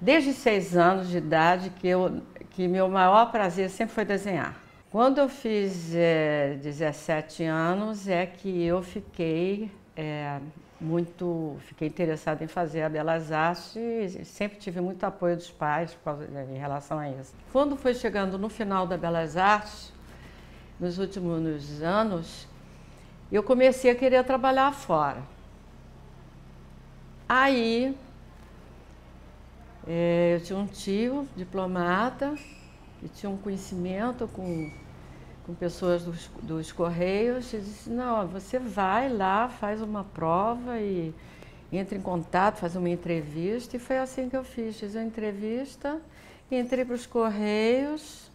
Desde seis anos de idade que, eu, que meu maior prazer sempre foi desenhar. Quando eu fiz é, eh, 17 anos é que eu fiquei é, muito, fiquei interessada em fazer a Belas Artes e sempre tive muito apoio dos pais eh, em relação a isso. Quando foi chegando no final da Belas Artes, nos últimos anos, eu comecei a querer trabalhar fora. Aí é, eu tinha um tio, diplomata, que tinha um conhecimento com, com pessoas dos, dos Correios, e disse, não, você vai lá, faz uma prova e entra em contato, faz uma entrevista, e foi assim que eu fiz. Fiz a entrevista, entrei para os Correios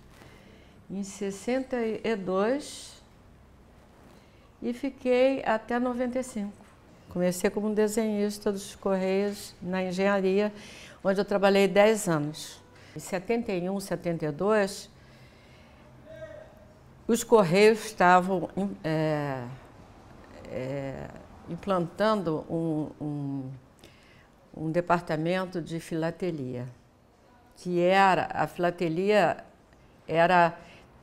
em 62 e fiquei até 95. Comecei como desenhista dos Correios na engenharia, onde eu trabalhei 10 anos. Em 71, 72, os Correios estavam é, é, implantando um, um, um departamento de filatelia, que era, a filatelia era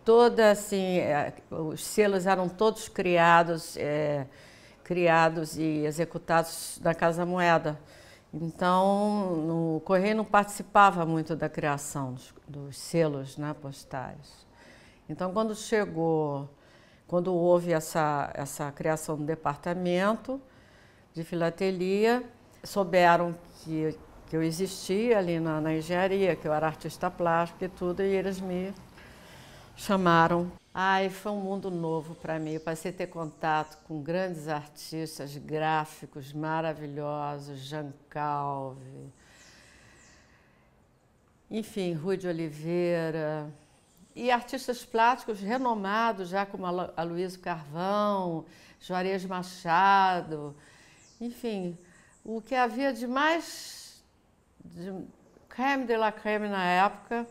toda assim, é, os selos eram todos criados, é, criados e executados na Casa Moeda. Então, no, o Correio não participava muito da criação dos, dos selos né, postais. Então, quando chegou, quando houve essa, essa criação do departamento de filatelia, souberam que, que eu existia ali na, na engenharia, que eu era artista plástico e tudo, e eles me chamaram Ai, foi um mundo novo para mim. Eu passei a ter contato com grandes artistas gráficos maravilhosos, Jean Calve, enfim, Rui de Oliveira, e artistas plásticos renomados, já como Aloysio Carvão, Juarez Machado, enfim, o que havia de mais de creme de la creme na época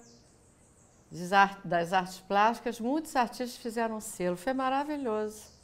das artes plásticas, muitos artistas fizeram selo. Foi maravilhoso.